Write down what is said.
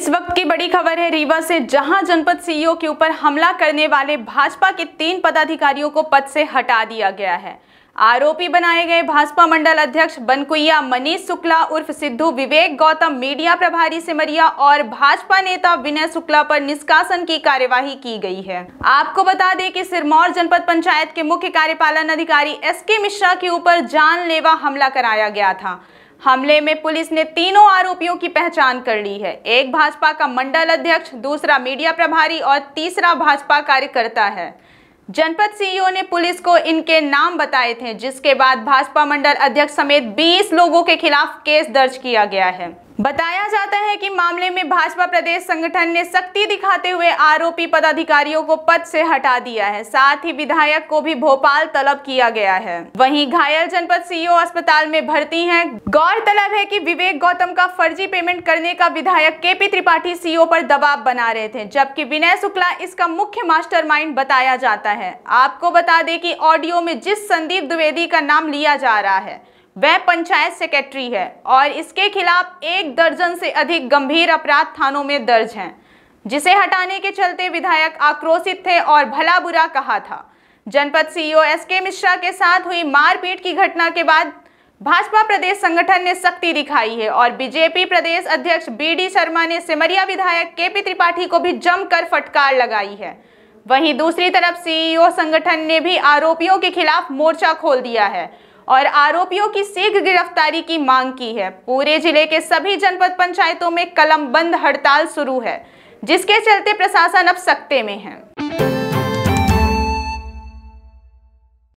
इस वक्त की बड़ी खबर है रीवा से जहां जनपद सीईओ के ऊपर हमला करने वाले भाजपा के तीन पदाधिकारियों को पद से हटा दिया गया है आरोपी बनाए गए भाजपा मंडल अध्यक्ष बनकुइया मनीष शुक्ला उर्फ सिद्धू विवेक गौतम मीडिया प्रभारी सिमरिया और भाजपा नेता विनय शुक्ला पर निष्कासन की कार्यवाही की गई है आपको बता दें कि सिरमौर जनपद पंचायत के मुख्य कार्यपालन अधिकारी एस के मिश्रा के ऊपर जानलेवा हमला कराया गया था हमले में पुलिस ने तीनों आरोपियों की पहचान कर ली है एक भाजपा का मंडल अध्यक्ष दूसरा मीडिया प्रभारी और तीसरा भाजपा कार्यकर्ता है जनपद सीईओ ने पुलिस को इनके नाम बताए थे जिसके बाद भाजपा मंडल अध्यक्ष समेत 20 लोगों के खिलाफ केस दर्ज किया गया है बताया जाता है कि मामले में भाजपा प्रदेश संगठन ने सख्ती दिखाते हुए आरोपी पदाधिकारियों को पद से हटा दिया है साथ ही विधायक को भी भोपाल तलब किया गया है वहीं घायल जनपद सीईओ अस्पताल में भर्ती हैं गौरतलब है कि विवेक गौतम का फर्जी पेमेंट करने का विधायक के पी त्रिपाठी सीईओ पर दबाव बना रहे थे जबकि विनय शुक्ला इसका मुख्य मास्टर बताया जाता है आपको बता दे की ऑडियो में जिस संदीप द्विवेदी का नाम लिया जा रहा है वह पंचायत सेक्रेटरी है और इसके खिलाफ एक दर्जन से अधिक गंभीर अपराध थानों में दर्ज हैं जिसे हटाने के चलते विधायक आक्रोशित थे और भला बुरा कहा था जनपद सीईओ एस के मिश्रा के साथ हुई मारपीट की घटना के बाद भाजपा प्रदेश संगठन ने सख्ती दिखाई है और बीजेपी प्रदेश अध्यक्ष बी डी शर्मा ने सिमरिया विधायक के पी त्रिपाठी को भी जमकर फटकार लगाई है वहीं दूसरी तरफ सीईओ e संगठन ने भी आरोपियों के खिलाफ मोर्चा खोल दिया है और आरोपियों की शीघ्र गिरफ्तारी की मांग की है पूरे जिले के सभी जनपद पंचायतों में कलम बंद हड़ताल शुरू है जिसके चलते प्रशासन अब सकते में है